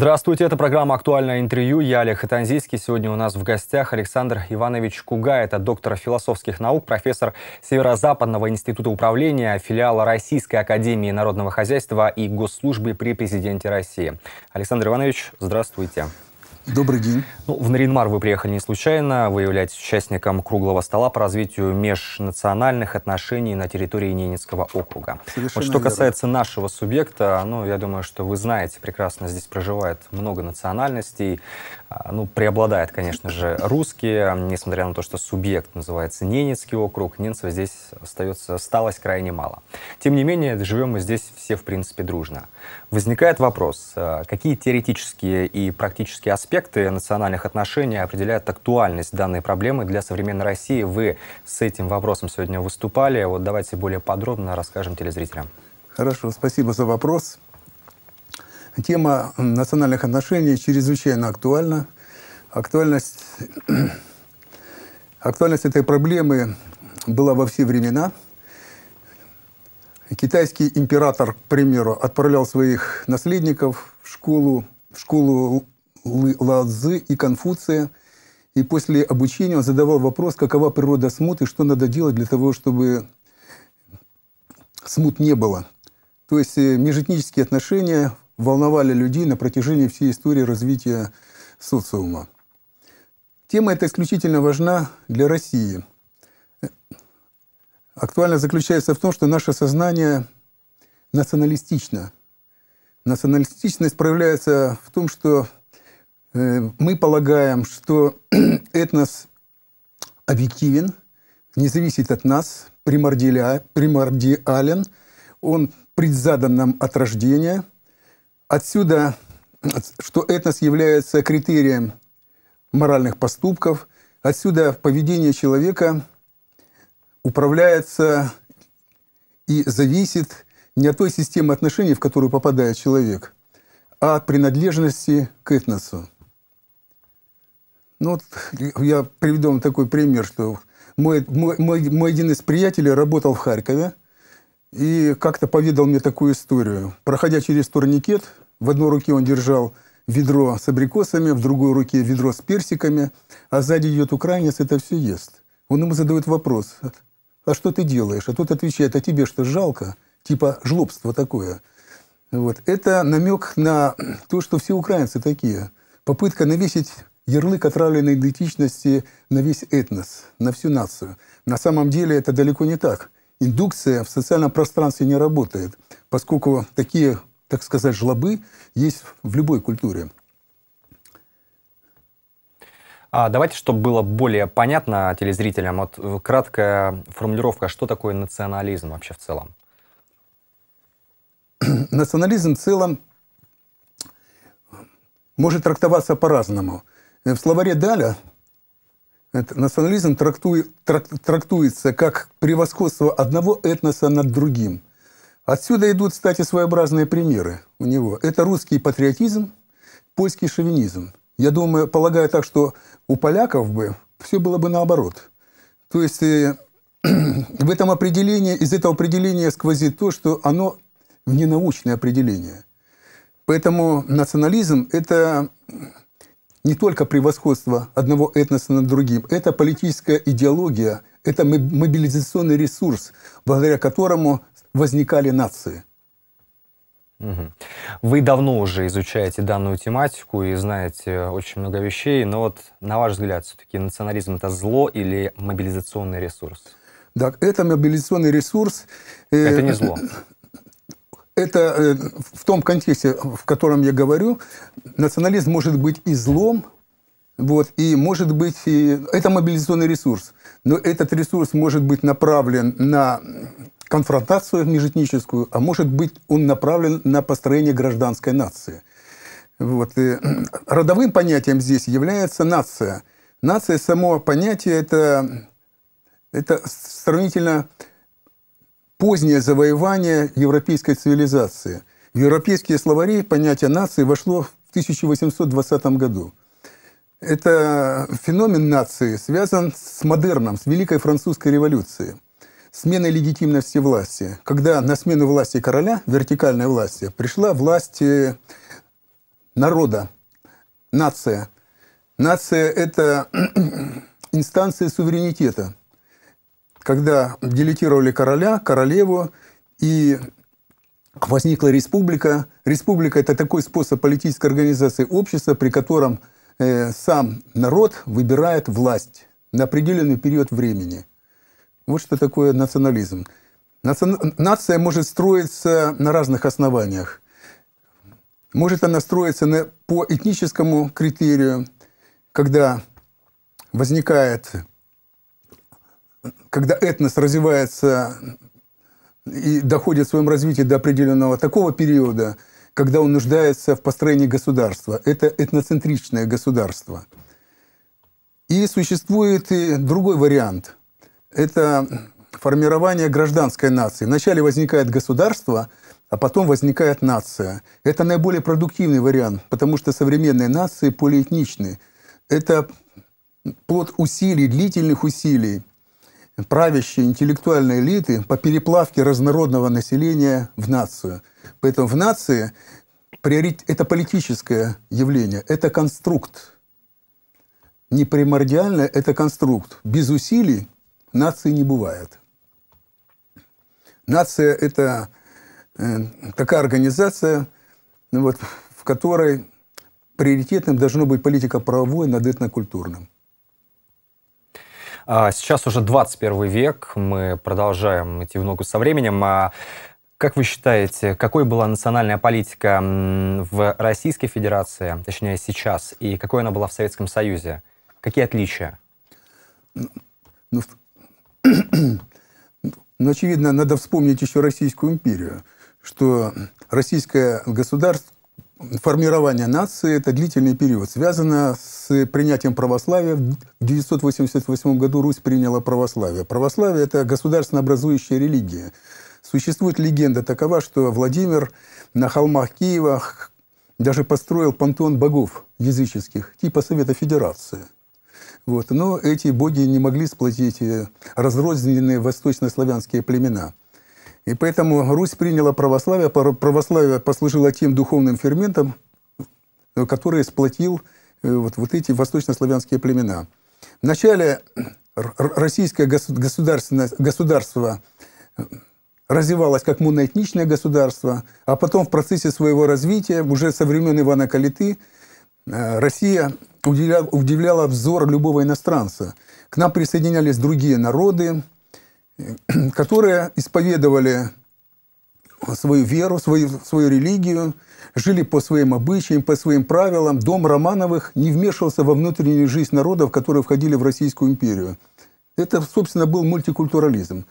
Здравствуйте, это программа «Актуальное интервью». Я Олег Хатанзийский. Сегодня у нас в гостях Александр Иванович Куга. Это доктор философских наук, профессор Северо-Западного института управления, филиала Российской академии народного хозяйства и госслужбы при президенте России. Александр Иванович, здравствуйте. Добрый день. Ну, в Наринмар вы приехали не случайно. Вы являетесь участником круглого стола по развитию межнациональных отношений на территории Ненецкого округа. Совершенно вот что верно. касается нашего субъекта, ну, я думаю, что вы знаете прекрасно, здесь проживает много национальностей. А, ну, преобладает, конечно же, русские, а, несмотря на то, что субъект называется Ненецкий округ, Ненцев здесь остается, осталось крайне мало. Тем не менее, живем мы здесь все, в принципе, дружно. Возникает вопрос, а, какие теоретические и практические аспекты национальных отношений определяют актуальность данной проблемы для современной России? Вы с этим вопросом сегодня выступали, вот давайте более подробно расскажем телезрителям. Хорошо, спасибо за вопрос. Тема национальных отношений чрезвычайно актуальна. Актуальность, актуальность этой проблемы была во все времена. Китайский император, к примеру, отправлял своих наследников в школу, в школу лао и Конфуция. И после обучения он задавал вопрос, какова природа смут и что надо делать для того, чтобы смут не было. То есть э, межэтнические отношения волновали людей на протяжении всей истории развития социума. Тема эта исключительно важна для России. Актуально заключается в том, что наше сознание националистично. Националистичность проявляется в том, что э, мы полагаем, что этнос объективен, не зависит от нас, примордиален, он предзадан нам от рождения – Отсюда, что этнос является критерием моральных поступков, отсюда поведение человека управляется и зависит не от той системы отношений, в которую попадает человек, а от принадлежности к этносу. Ну, вот я приведу вам такой пример, что мой, мой, мой, мой один из приятелей работал в Харькове и как-то поведал мне такую историю. Проходя через турникет, в одной руке он держал ведро с абрикосами, в другой руке ведро с персиками, а сзади идет украинец, это все ест. Он ему задает вопрос, а что ты делаешь? А тот отвечает, а тебе что, жалко? Типа жлобство такое. Вот. Это намек на то, что все украинцы такие. Попытка навесить ярлык отравленной идентичности на весь этнос, на всю нацию. На самом деле это далеко не так. Индукция в социальном пространстве не работает, поскольку такие так сказать, жлобы есть в любой культуре. А давайте, чтобы было более понятно телезрителям, вот краткая формулировка, что такое национализм вообще в целом? Национализм в целом может трактоваться по-разному. В словаре Даля национализм трактуется как превосходство одного этноса над другим – Отсюда идут, кстати, своеобразные примеры у него. Это русский патриотизм, польский шовинизм. Я думаю, полагаю так, что у поляков бы все было бы наоборот. То есть э, в этом определении, из этого определения сквозит то, что оно ненаучное определение. Поэтому национализм – это не только превосходство одного этноса над другим, это политическая идеология, это мобилизационный ресурс, благодаря которому возникали нации. Вы давно уже изучаете данную тематику и знаете э, очень много вещей, но вот на ваш взгляд, все-таки национализм это зло или мобилизационный ресурс? Так, это мобилизационный ресурс. Э, это не зло. Э, это в том контексте, в котором я говорю, национализм может быть и злом, вот, и может быть, и... это мобилизационный ресурс, но этот ресурс может быть направлен на конфронтацию межэтническую, а может быть, он направлен на построение гражданской нации. Вот. И э, родовым понятием здесь является нация. Нация, само понятие, это, это сравнительно позднее завоевание европейской цивилизации. В европейские словари понятие нации вошло в 1820 году. Это феномен нации связан с модерном, с Великой Французской революцией сменой легитимности власти, когда на смену власти короля, вертикальной власти, пришла власть э, народа, нация. Нация – это инстанция суверенитета, когда делегировали короля, королеву, и возникла республика. Республика – это такой способ политической организации общества, при котором э, сам народ выбирает власть на определенный период времени. Вот что такое национализм. Наци... Нация может строиться на разных основаниях. Может она строиться на... по этническому критерию, когда возникает, когда этнос развивается и доходит в своем развитии до определенного такого периода, когда он нуждается в построении государства. Это этноцентричное государство. И существует и другой вариант – это формирование гражданской нации. Вначале возникает государство, а потом возникает нация. Это наиболее продуктивный вариант, потому что современные нации полиэтничны. Это плод усилий, длительных усилий правящей интеллектуальной элиты по переплавке разнородного населения в нацию. Поэтому в нации это политическое явление, это конструкт. Не примордиально, это конструкт. Без усилий нации не бывает. Нация – это э, такая организация, ну вот, в которой приоритетным должно быть политика правовой над этнокультурным. А сейчас уже 21 век, мы продолжаем идти в ногу со временем. А как вы считаете, какой была национальная политика в Российской Федерации, точнее сейчас, и какой она была в Советском Союзе? Какие отличия? Ну, ну но, очевидно, надо вспомнить еще Российскую империю, что российское государство, формирование нации – это длительный период. Связано с принятием православия. В 988 году Русь приняла православие. Православие – это государственно образующая религия. Существует легенда такова, что Владимир на холмах Киева даже построил пантеон богов языческих, типа Совета Федерации – вот. Но эти боги не могли сплотить э, разрозненные восточнославянские племена. И поэтому Русь приняла православие, православие послужило тем духовным ферментом, э, который сплотил э, вот, вот эти восточнославянские племена. В начале российское государство развивалось как моноэтничное государство, а потом в процессе своего развития, уже со времен Ивана Калиты, Э, Россия удивля, удивляла взор любого иностранца. К нам присоединялись другие народы, э, которые исповедовали свою веру, свою, свою религию, жили по своим обычаям, по своим правилам. Дом Романовых не вмешивался во внутреннюю жизнь народов, которые входили в Российскую империю. Это, собственно, был мультикультурализм.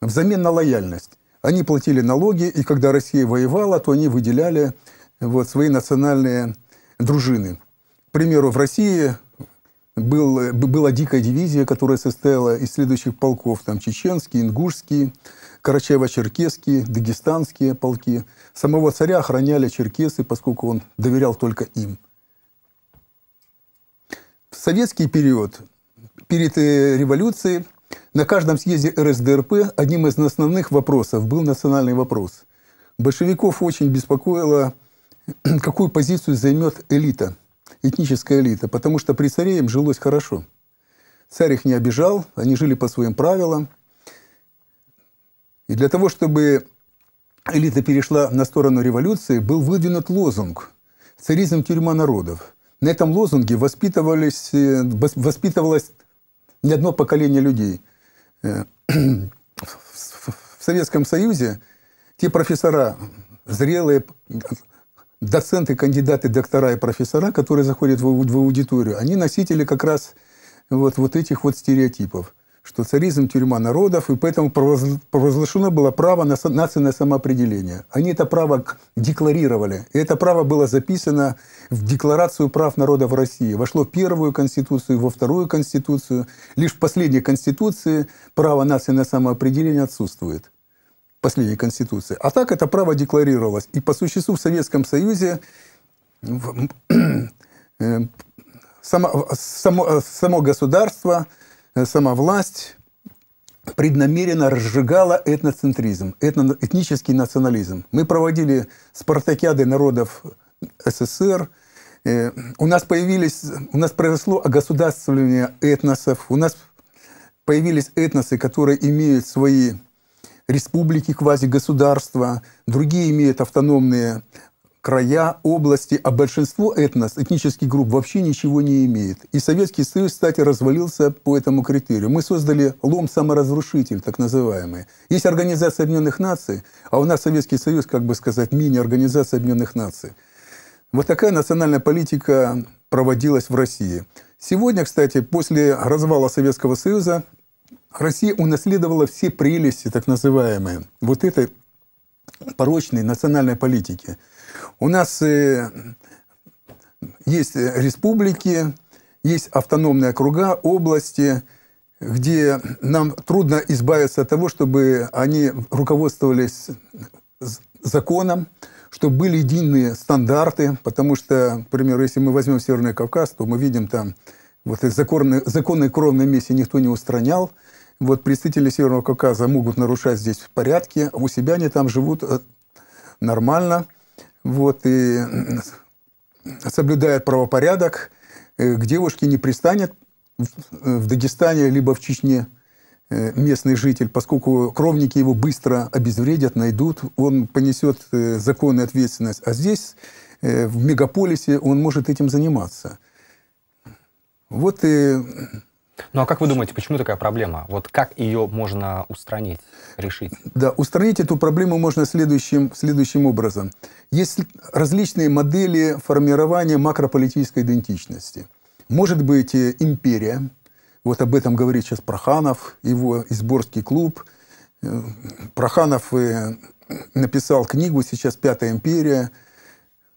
Взамен на лояльность. Они платили налоги, и когда Россия воевала, то они выделяли вот, свои национальные дружины. К примеру, в России был, была дикая дивизия, которая состояла из следующих полков. Там чеченские, ингушские, карачаево-черкесские, дагестанские полки. Самого царя охраняли черкесы, поскольку он доверял только им. В советский период, перед э, революцией, на каждом съезде РСДРП одним из основных вопросов был национальный вопрос. Большевиков очень беспокоило какую позицию займет элита, этническая элита, потому что при царе им жилось хорошо. Царь их не обижал, они жили по своим правилам. И для того, чтобы элита перешла на сторону революции, был выдвинут лозунг «Царизм – тюрьма народов». На этом лозунге воспитывались, э, воспитывалось не одно поколение людей. Э, в Советском Союзе те профессора, э, зрелые, доценты, кандидаты, доктора и профессора, которые заходят в, в аудиторию, они носители как раз вот, вот этих вот стереотипов, что царизм – тюрьма народов, и поэтому провозглашено было право на нации самоопределение. Они это право декларировали. И это право было записано в Декларацию прав народа в России. Вошло в первую конституцию, во вторую конституцию. Лишь в последней конституции право нации на самоопределение отсутствует последней Конституции. А так это право декларировалось. И по существу в Советском Союзе ну, э, само, само, само государство, э, сама власть преднамеренно разжигала этноцентризм, этно, этнический национализм. Мы проводили спартакиады народов СССР. Э, у нас появились, у нас произошло государствование этносов. У нас появились этносы, которые имеют свои республики, квазигосударства, другие имеют автономные края, области, а большинство этнос, этнических групп вообще ничего не имеет. И Советский Союз, кстати, развалился по этому критерию. Мы создали лом-саморазрушитель, так называемый. Есть Организация Объединенных Наций, а у нас Советский Союз, как бы сказать, мини-организация Объединенных Наций. Вот такая национальная политика проводилась в России. Сегодня, кстати, после развала Советского Союза Россия унаследовала все прелести, так называемые, вот этой порочной национальной политики. У нас э, есть республики, есть автономные округа, области, где нам трудно избавиться от того, чтобы они руководствовались законом, чтобы были единые стандарты, потому что, например, если мы возьмем Северный Кавказ, то мы видим там вот законы, законы кровной мести никто не устранял, вот представители Северного Кавказа могут нарушать здесь порядки, а у себя они там живут э, нормально, вот, и соблюдают правопорядок, э, к девушке не пристанет в э, Дагестане либо в Чечне местный житель, поскольку кровники его быстро обезвредят, найдут, он понесет законную ответственность. А здесь, в мегаполисе, он может этим заниматься. Вот и ну а как вы думаете, почему такая проблема? Вот как ее можно устранить, решить? Да, устранить эту проблему можно следующим, следующим образом. Есть различные модели формирования макрополитической идентичности. Может быть, э, империя, вот об этом говорит сейчас Проханов, его изборский клуб. Э, Проханов э, написал книгу сейчас «Пятая империя»,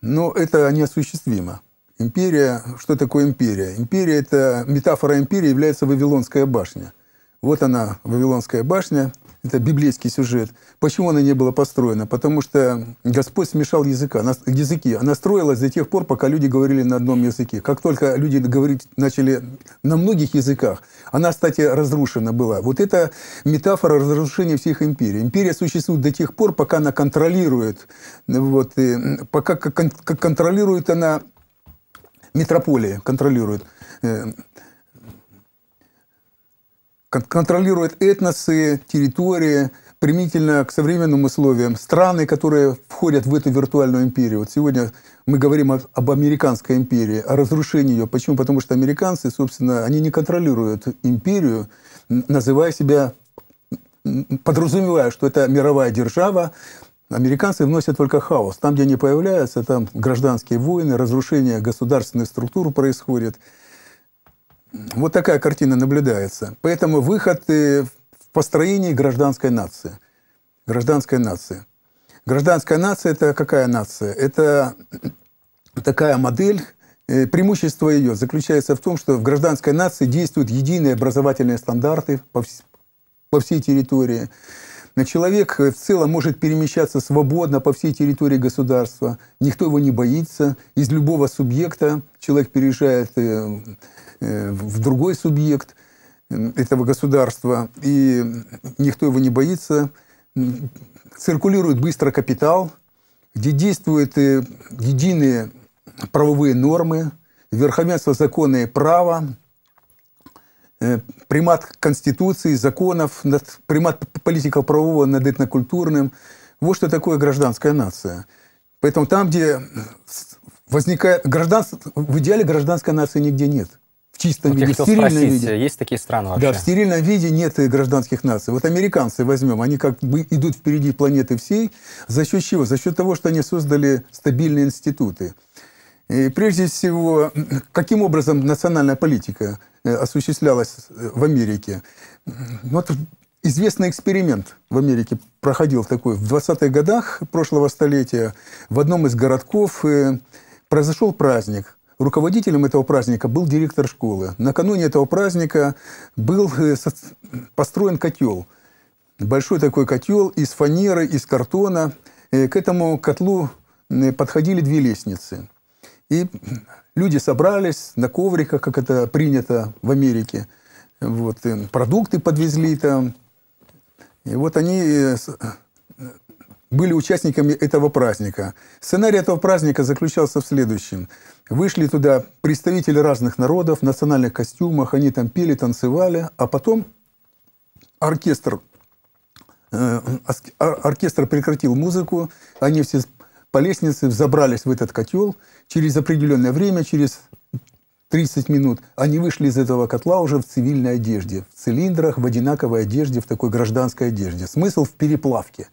но это неосуществимо. Империя, что такое империя? Империя это метафора империи является Вавилонская башня. Вот она, Вавилонская башня, это библейский сюжет. Почему она не была построена? Потому что Господь смешал языка, языки. Она строилась до тех пор, пока люди говорили на одном языке. Как только люди говорить начали на многих языках, она, кстати, разрушена была. Вот это метафора разрушения всех империй. Империя существует до тех пор, пока она контролирует, вот, пока как контролирует она метрополии контролирует. Э, контролирует этносы, территории, примительно к современным условиям. Страны, которые входят в эту виртуальную империю. Вот сегодня мы говорим о, об американской империи, о разрушении ее. Почему? Потому что американцы, собственно, они не контролируют империю, называя себя подразумевая, что это мировая держава, Американцы вносят только хаос. Там, где они появляются, там гражданские войны, разрушение государственных структур происходит. Вот такая картина наблюдается. Поэтому выход э, в построении гражданской нации. Гражданской нации. Гражданская нация – это какая нация? Это такая модель, э, преимущество ее заключается в том, что в гражданской нации действуют единые образовательные стандарты по всей территории. Но человек э, в целом может перемещаться свободно по всей территории государства. Никто его не боится. Из любого субъекта человек переезжает э, э, в другой субъект этого государства. И никто его не боится. Циркулирует быстро капитал, где действуют единые правовые нормы, верховенство закона и права, примат Конституции, законов, над, примат политико-правового над этнокультурным. Вот что такое гражданская нация. Поэтому там, где возникает гражданство, в идеале гражданской нации нигде нет. В чистом вот ну, виде, в стерильном спросить, виде. Есть такие страны вообще? Да, в стерильном виде нет гражданских наций. Вот американцы возьмем, они как бы идут впереди планеты всей. За счет чего? За счет того, что они создали стабильные институты. И прежде всего, каким образом национальная политика э, осуществлялась э, в Америке? Ну, вот известный эксперимент в Америке проходил такой. В 20-х годах прошлого столетия в одном из городков э, произошел праздник. Руководителем этого праздника был директор школы. Накануне этого праздника был построен котел. Большой такой котел из фанеры, из картона. К этому котлу подходили две лестницы. И люди собрались на ковриках, как это принято в Америке. Вот, продукты подвезли там. И вот они э, э, были участниками этого праздника. Сценарий этого праздника заключался в следующем. Вышли туда представители разных народов в национальных костюмах, они там пели, танцевали, а потом оркестр, э, э оркестр прекратил музыку, они все по лестнице взобрались в этот котел. Через определенное время, через 30 минут, они вышли из этого котла уже в цивильной одежде, в цилиндрах, в одинаковой одежде, в такой гражданской одежде. Смысл в переплавке.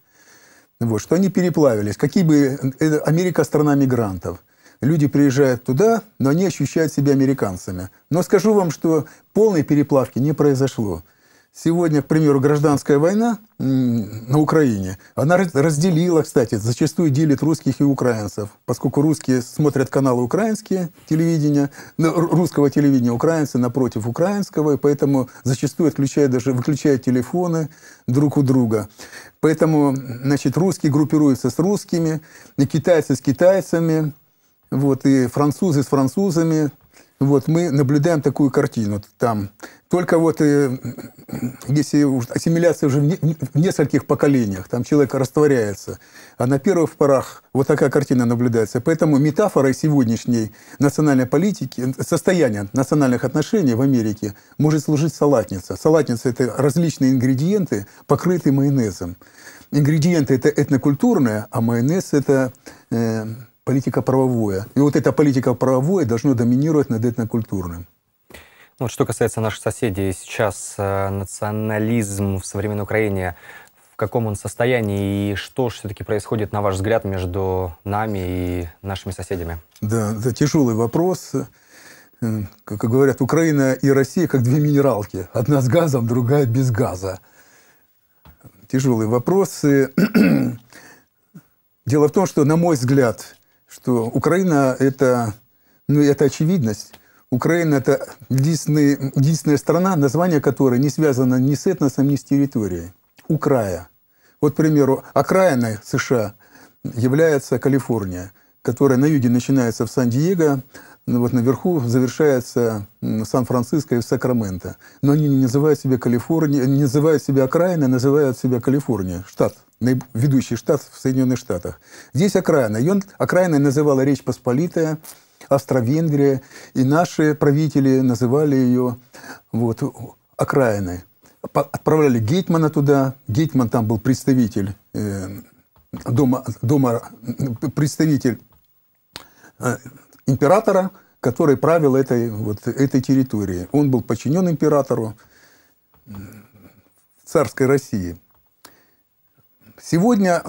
Вот, что они переплавились. Какие бы... Это э, Америка – страна мигрантов. Люди приезжают туда, но они ощущают себя американцами. Но скажу вам, что полной переплавки не произошло. Сегодня, к примеру, гражданская война на Украине, она разделила, кстати, зачастую делит русских и украинцев, поскольку русские смотрят каналы украинские телевидения, русского телевидения украинцы напротив украинского, и поэтому зачастую отключают даже, выключают телефоны друг у друга. Поэтому, значит, русские группируются с русскими, китайцы с китайцами, вот, и французы с французами, вот мы наблюдаем такую картину там. Только вот э, если ассимиляция уже в нескольких поколениях, там человек растворяется, а на первых порах вот такая картина наблюдается. Поэтому метафорой сегодняшней национальной политики, состояния национальных отношений в Америке может служить салатница. Салатница – это различные ингредиенты, покрытые майонезом. Ингредиенты – это этнокультурное, а майонез – это э, политико-правовое. И вот это политико-правовое должно доминировать над этнокультурным. Ну, вот что касается наших соседей, сейчас э, национализм в современной Украине в каком он состоянии и что же все-таки происходит, на ваш взгляд, между нами и нашими соседями? Да, это тяжелый вопрос. Э, как говорят, Украина и Россия как две минералки. Одна с газом, другая без газа. Тяжелые вопросы. Дело в том, что, на мой взгляд, что Украина – это, ну, это очевидность. Украина – это единственная, единственная страна, название которой не связано ни с этносом, ни с территорией. Украя. Вот, к примеру, окраиной США является Калифорния, которая на юге начинается в Сан-Диего, ну, вот наверху завершается Сан-Франциско и Сакраменто. Но они не называют себя Калифорнией, э, не называют себя окраиной, а называют себя Калифорния, штат, ведущий штат в Соединенных Штатах. Здесь окраина. и он окраиной называла Речь Посполитая, Австро-Венгрия, и наши правители называли ее вот, окраиной. Отправляли гетмана туда. гетман там был представитель э, дома, дома, представитель э, императора, который правил этой, вот, этой территорией. Он был подчинен императору царской России. Сегодня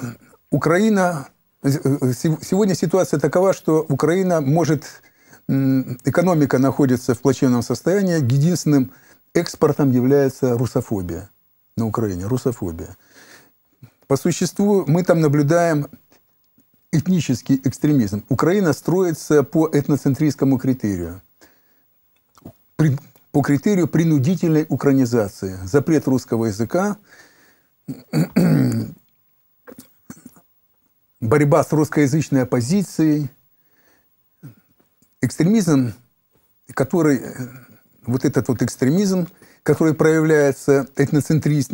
Украина, э, э, сегодня ситуация такова, что Украина может, экономика находится в плачевном состоянии, единственным экспортом является русофобия на Украине, русофобия. По существу мы там наблюдаем этнический экстремизм. Украина строится по этноцентрическому критерию. При, по критерию принудительной украинизации. Запрет русского языка, борьба с русскоязычной оппозицией, экстремизм, который, вот этот вот экстремизм, который проявляется этноцентрист,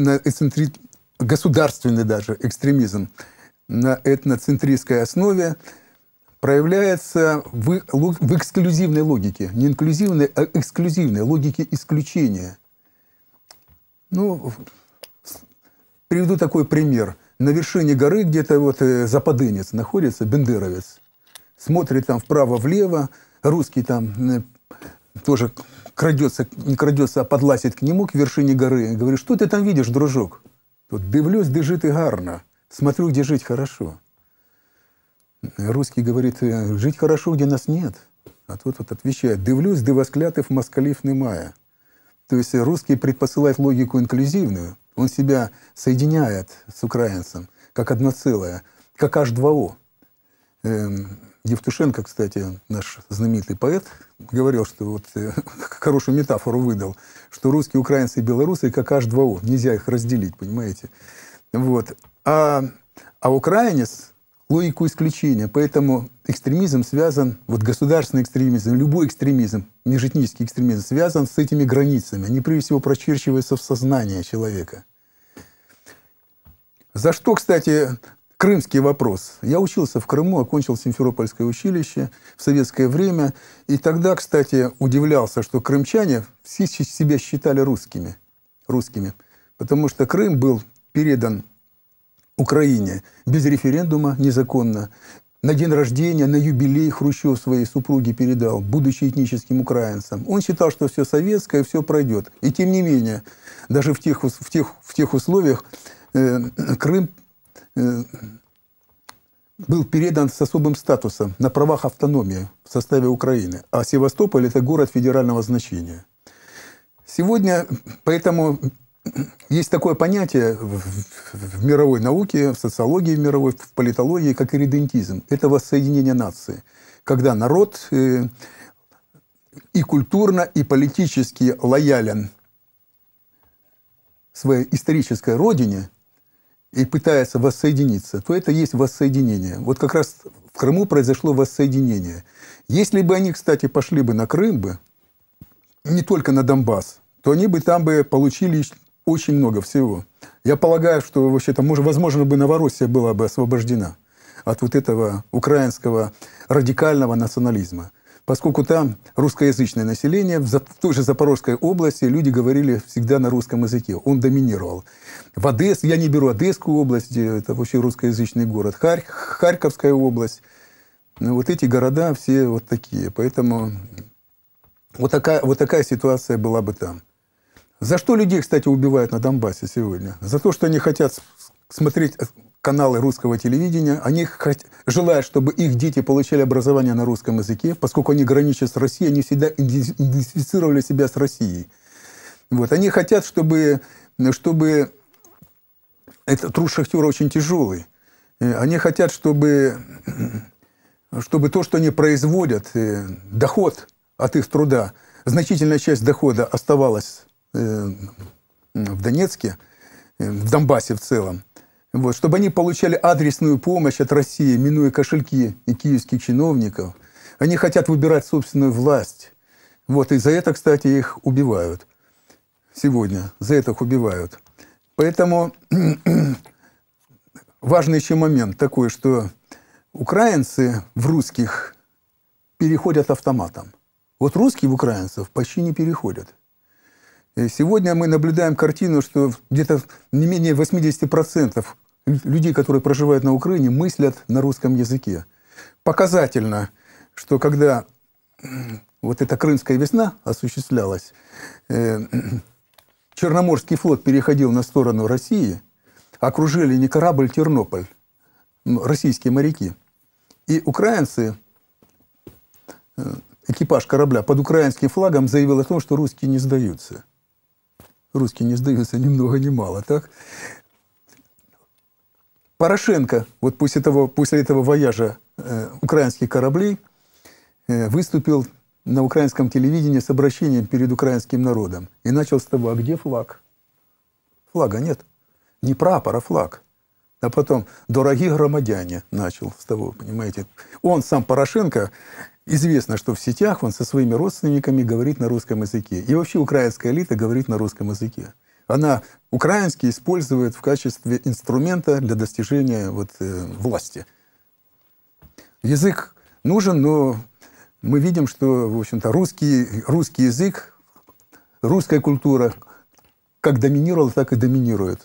государственный даже экстремизм – на этноцентристской основе проявляется в, в эксклюзивной логике. Не инклюзивной, а эксклюзивной логике исключения. Ну, приведу такой пример. На вершине горы где-то вот э, западынец находится, бендеровец. Смотрит там вправо-влево, русский там э, тоже крадется, не крадется, а подлазит к нему, к вершине горы. Говорит, что ты там видишь, дружок? Тут дивлюсь, дежит и гарно. Смотрю, где жить хорошо. Русский говорит, э, жить хорошо, где нас нет. А тот вот отвечает, дивлюсь, де восклятых москалив немая. То есть русский предпосылает логику инклюзивную. Он себя соединяет с украинцем как одно целое, как H2O. Эм, Евтушенко, кстати, наш знаменитый поэт, говорил, что вот э, хорошую метафору выдал, что русские, украинцы и белорусы как H2O. Нельзя их разделить, понимаете? Вот. А, а украинец логику исключения. Поэтому экстремизм связан, вот государственный экстремизм, любой экстремизм, межэтнический экстремизм, связан с этими границами. Они, прежде всего, прочерчиваются в сознании человека. За что, кстати, крымский вопрос? Я учился в Крыму, окончил Симферопольское училище в советское время. И тогда, кстати, удивлялся, что крымчане все себя считали русскими. русскими потому что Крым был передан Украине без референдума незаконно. На день рождения, на юбилей Хрущев своей супруге передал, будучи этническим украинцам. Он считал, что все советское, все пройдет. И тем не менее, даже в тех, в тех, в тех условиях э, Крым э, был передан с особым статусом на правах автономии в составе Украины. А Севастополь – это город федерального значения. Сегодня, поэтому есть такое понятие в, мировой науке, в социологии в мировой, в политологии, как иридентизм. Это воссоединение нации. Когда народ э, и культурно, и политически лоялен своей исторической родине и пытается воссоединиться, то это есть воссоединение. Вот как раз в Крыму произошло воссоединение. Если бы они, кстати, пошли бы на Крым бы, не только на Донбасс, то они бы там бы получили очень много всего. Я полагаю, что вообще-то, может, возможно, бы Новороссия была бы освобождена от вот этого украинского радикального национализма. Поскольку там русскоязычное население, в той же Запорожской области люди говорили всегда на русском языке. Он доминировал. В Одессе, я не беру Одесскую область, это вообще русскоязычный город, Харь, Харьковская область. Ну, вот эти города все вот такие. Поэтому вот такая, вот такая ситуация была бы там. За что людей, кстати, убивают на Донбассе сегодня? За то, что они хотят смотреть э, каналы русского телевидения, они хоть, желают, чтобы их дети получали образование на русском языке, поскольку они граничат с Россией, они всегда идентифицировали себя с Россией. Вот. Они хотят, чтобы, чтобы этот труд шахтера очень тяжелый. Э, они хотят, чтобы, чтобы то, что они производят, э, доход от их труда, значительная часть дохода оставалась Э, в Донецке, э, в Донбассе в целом, вот, чтобы они получали адресную помощь от России, минуя кошельки и киевских чиновников. Они хотят выбирать собственную власть. Вот, и за это, кстати, их убивают сегодня. За это их убивают. Поэтому важный еще момент такой, что украинцы в русских переходят автоматом. Вот русские в украинцев почти не переходят. Сегодня мы наблюдаем картину, что где-то не менее 80% людей, которые проживают на Украине, мыслят на русском языке. Показательно, что когда вот эта Крымская весна осуществлялась, э, Черноморский флот переходил на сторону России, окружили не корабль Тернополь, российские моряки. И украинцы, э, экипаж корабля под украинским флагом заявил о том, что русские не сдаются русские не сдаются ни много ни мало, так? Порошенко, вот после этого, после этого вояжа э, украинских кораблей, э, выступил на украинском телевидении с обращением перед украинским народом и начал с того, а где флаг? Флага нет. Не прапор, а флаг. А потом, дорогие громадяне, начал с того, понимаете. Он сам Порошенко Известно, что в сетях он со своими родственниками говорит на русском языке. И вообще украинская элита говорит на русском языке. Она украинский использует в качестве инструмента для достижения вот, э, власти. Язык нужен, но мы видим, что, в общем-то, русский, русский язык, русская культура как доминировала, так и доминирует.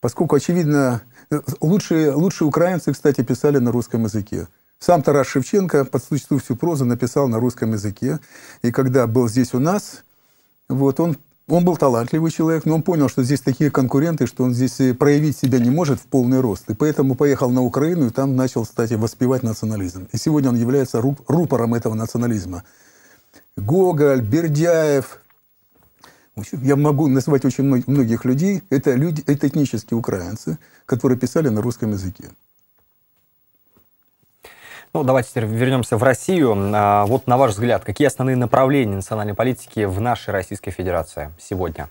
Поскольку, очевидно, э, лучшие, лучшие украинцы, кстати, писали на русском языке. Сам Тарас Шевченко подсуществу всю прозу написал на русском языке. И когда был здесь у нас, вот он он был талантливый человек, но он понял, что здесь такие конкуренты, что он здесь э, проявить себя не может в полный рост. И поэтому поехал на Украину и там начал, кстати, воспевать национализм. И сегодня он является рупором этого национализма. Гоголь, Бердяев. Я могу назвать очень многих людей. Это, люди, это этнические украинцы, которые писали на русском языке. Ну, давайте теперь вернемся в Россию. А, вот на ваш взгляд, какие основные направления национальной политики в нашей Российской Федерации сегодня?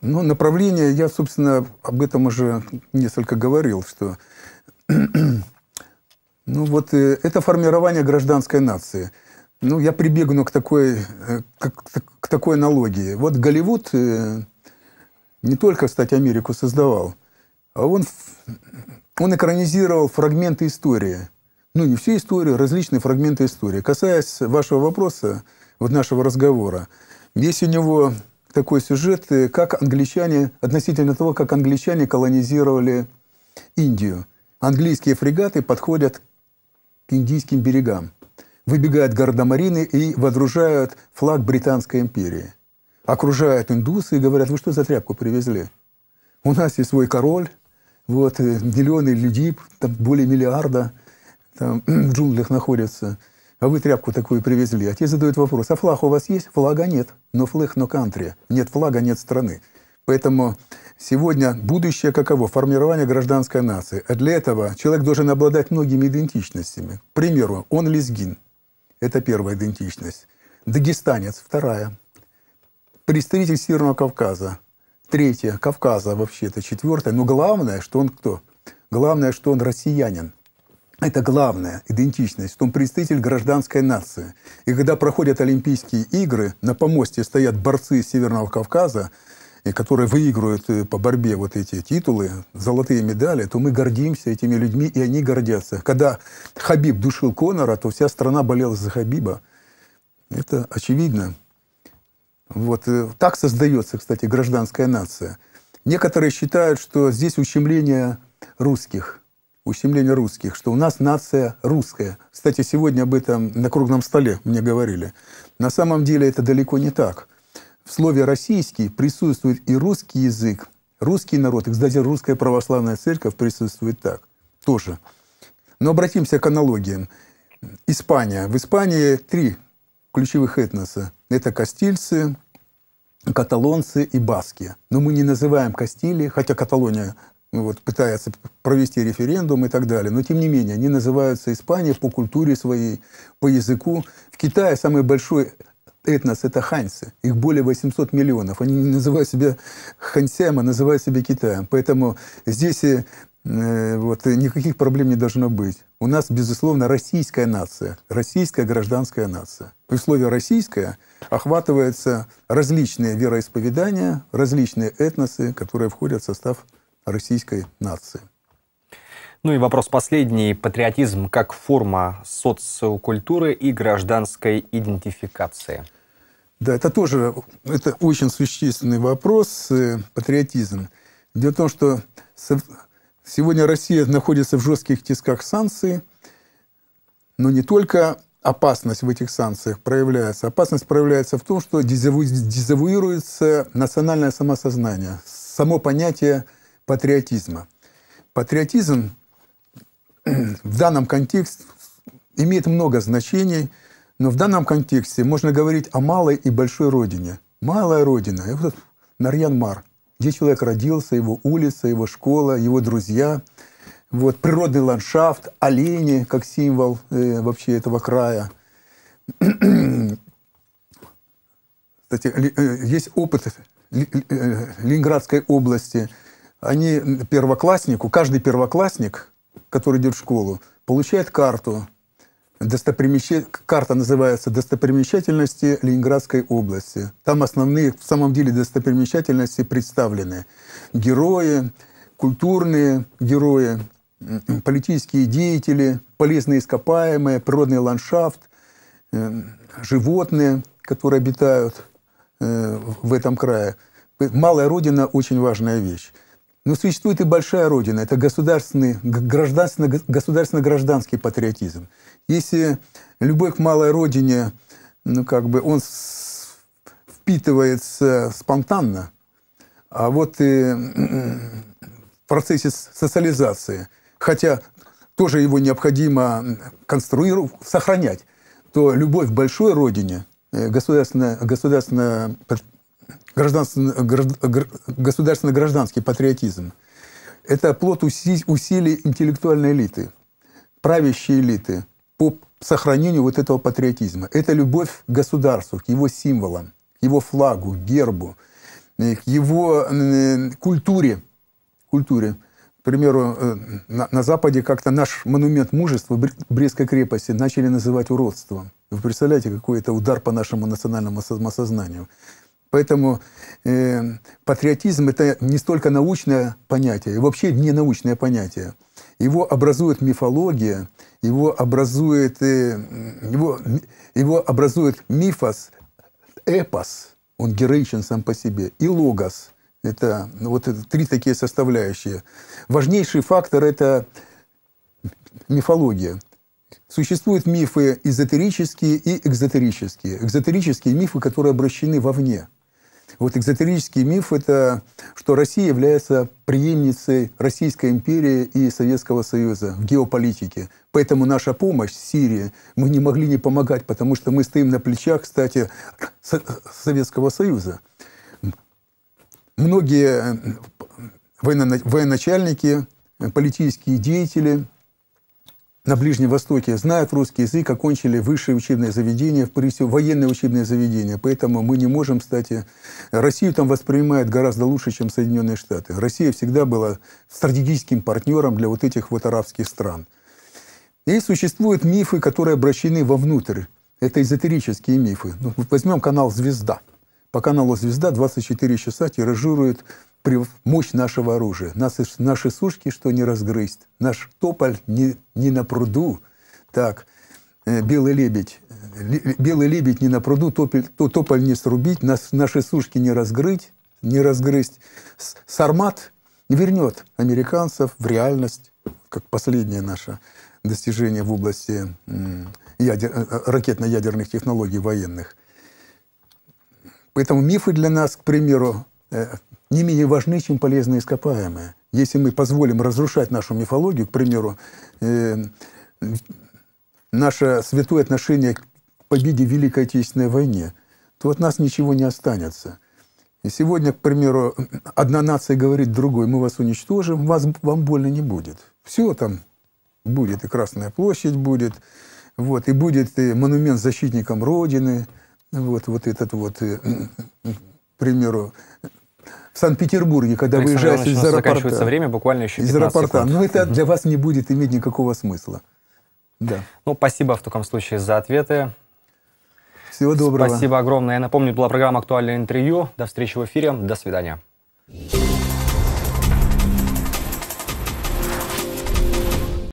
Ну, направление, я, собственно, об этом уже несколько говорил, что ну, вот э, это формирование гражданской нации. Ну, я прибегну к такой, э, к, к такой аналогии. Вот Голливуд э, не только, кстати, Америку создавал, а он он экранизировал фрагменты истории. Ну, не всю историю, различные фрагменты истории. Касаясь вашего вопроса, вот нашего разговора, есть у него такой сюжет, э, как англичане, относительно того, как англичане колонизировали Индию. Английские фрегаты подходят к индийским берегам, выбегают гардемарины и водружают флаг Британской империи. Окружают индусы и говорят, вы что за тряпку привезли? У нас есть свой король, вот, э, миллионы людей, там более миллиарда там, в джунглях находятся. А вы тряпку такую привезли. А те задают вопрос, а флаг у вас есть? Флага нет. Но флаг, но кантри. Нет флага, нет страны. Поэтому сегодня будущее каково? Формирование гражданской нации. А для этого человек должен обладать многими идентичностями. К примеру, он лезгин. Это первая идентичность. Дагестанец – вторая. Представитель Северного Кавказа Третья Кавказа вообще-то, четвертая. Но главное, что он кто? Главное, что он россиянин. Это главная идентичность. Он представитель гражданской нации. И когда проходят Олимпийские игры, на помосте стоят борцы Северного Кавказа, и которые выигрывают э, по борьбе вот эти титулы, золотые медали, то мы гордимся этими людьми, и они гордятся. Когда Хабиб душил Конора, то вся страна болела за Хабиба. Это очевидно. Вот э, так создается, кстати, гражданская нация. Некоторые считают, что здесь ущемление русских, ущемление русских, что у нас нация русская. Кстати, сегодня об этом на круглом столе мне говорили. На самом деле это далеко не так. В слове «российский» присутствует и русский язык, русский народ, и, кстати, русская православная церковь присутствует так тоже. Но обратимся к аналогиям. Испания. В Испании три ключевых этноса. Это кастильцы, каталонцы и баски. Но мы не называем Кастилии, хотя Каталония ну вот, пытается провести референдум и так далее. Но тем не менее, они называются Испания по культуре своей, по языку. В Китае самый большой этнос – это ханьцы. Их более 800 миллионов. Они не называют себя ханьцами, а называют себя Китаем. Поэтому здесь Э, вот, никаких проблем не должно быть. У нас, безусловно, российская нация, российская гражданская нация. при в слове «российская» охватываются различные вероисповедания, различные этносы, которые входят в состав российской нации. Ну и вопрос последний. Патриотизм как форма социокультуры и гражданской идентификации. Да, это тоже это очень существенный вопрос, э, патриотизм. Дело в том, что Сегодня Россия находится в жестких тисках санкций, но не только опасность в этих санкциях проявляется. Опасность проявляется в том, что дезаву... дезавуируется национальное самосознание, само понятие патриотизма. Патриотизм в данном контексте имеет много значений, но в данном контексте можно говорить о малой и большой родине. Малая родина. И вот Нарьян Мар – где человек родился, его улица, его школа, его друзья, вот, природный ландшафт, олени как символ э, вообще этого края. Кстати, э, есть опыт э, Ленинградской области. Они первокласснику, каждый первоклассник, который идет в школу, получает карту Достопримещ... Карта называется «Достопримечательности Ленинградской области». Там основные, в самом деле, достопримечательности представлены. Герои, культурные герои, политические деятели, полезные ископаемые, природный ландшафт, э, животные, которые обитают э, в этом крае. Малая родина – очень важная вещь. Но существует и большая родина. Это государственный, гражданственно-гражданский патриотизм. Если любовь к малой родине, ну, как бы он впитывается спонтанно, а вот и в процессе социализации, хотя тоже его необходимо конструировать, сохранять, то любовь к большой родине, государственно, э, государственно, государственно-гражданский патриотизм, это плод усилий интеллектуальной элиты, правящей элиты – по сохранению вот этого патриотизма. Это любовь к государству, к его символам, к его флагу, к гербу, э, к его э, культуре. культуре. К примеру, э, на, Западе как-то наш монумент мужества Брестской крепости начали называть уродством. Вы представляете, какой это удар по нашему национальному самосознанию. Поэтому э, патриотизм – это не столько научное понятие, вообще не научное понятие. Его образует мифология, его образует, э, его, его образует мифос, эпос, он героичен сам по себе, и логос. Это ну, вот это три такие составляющие. Важнейший фактор – это мифология. Существуют мифы эзотерические и экзотерические. Экзотерические мифы, которые обращены вовне – вот экзотерический миф – это что Россия является преемницей Российской империи и Советского Союза в геополитике. Поэтому наша помощь Сирии, мы не могли не помогать, потому что мы стоим на плечах, кстати, Советского Союза. Многие э, военачальники, политические деятели – на Ближнем Востоке знают русский язык, окончили высшее учебное заведение, в принципе военное учебное заведение, Поэтому мы не можем, кстати, Россию там воспринимают гораздо лучше, чем Соединенные Штаты. Россия всегда была стратегическим партнером для вот этих вот арабских стран. И существуют мифы, которые обращены вовнутрь. Это эзотерические мифы. Ну, возьмем канал «Звезда». По каналу «Звезда» 24 часа тиражирует мощь нашего оружия. Нас, наши сушки что не разгрызть, наш тополь не, не на пруду. Так, э, белый лебедь, э, белый лебедь не на пруду, тополь, то, тополь не срубить, нас, наши сушки не разгрызть, не разгрызть. Сармат вернет американцев в реальность, как последнее наше достижение в области ядер, э, ракетно-ядерных технологий военных. Поэтому мифы для нас, к примеру, не менее важны, чем полезные ископаемые. Если мы позволим разрушать нашу мифологию, к примеру, э, наше святое отношение к победе в Великой Отечественной войне, то от нас ничего не останется. И сегодня, к примеру, одна нация говорит другой, мы вас уничтожим, вас, вам больно не будет. Все там будет, и Красная площадь будет, вот, и будет и э, монумент защитникам Родины, вот, вот этот вот, э, к примеру, в Санкт-Петербурге, когда Александр выезжаете из аэропорта. заканчивается время, буквально еще 15 Из аэропорта. Секунд. Ну, это угу. для вас не будет иметь никакого смысла. Да. Ну, спасибо в таком случае за ответы. Всего доброго. Спасибо огромное. Я напомню, была программа «Актуальное интервью». До встречи в эфире. До свидания.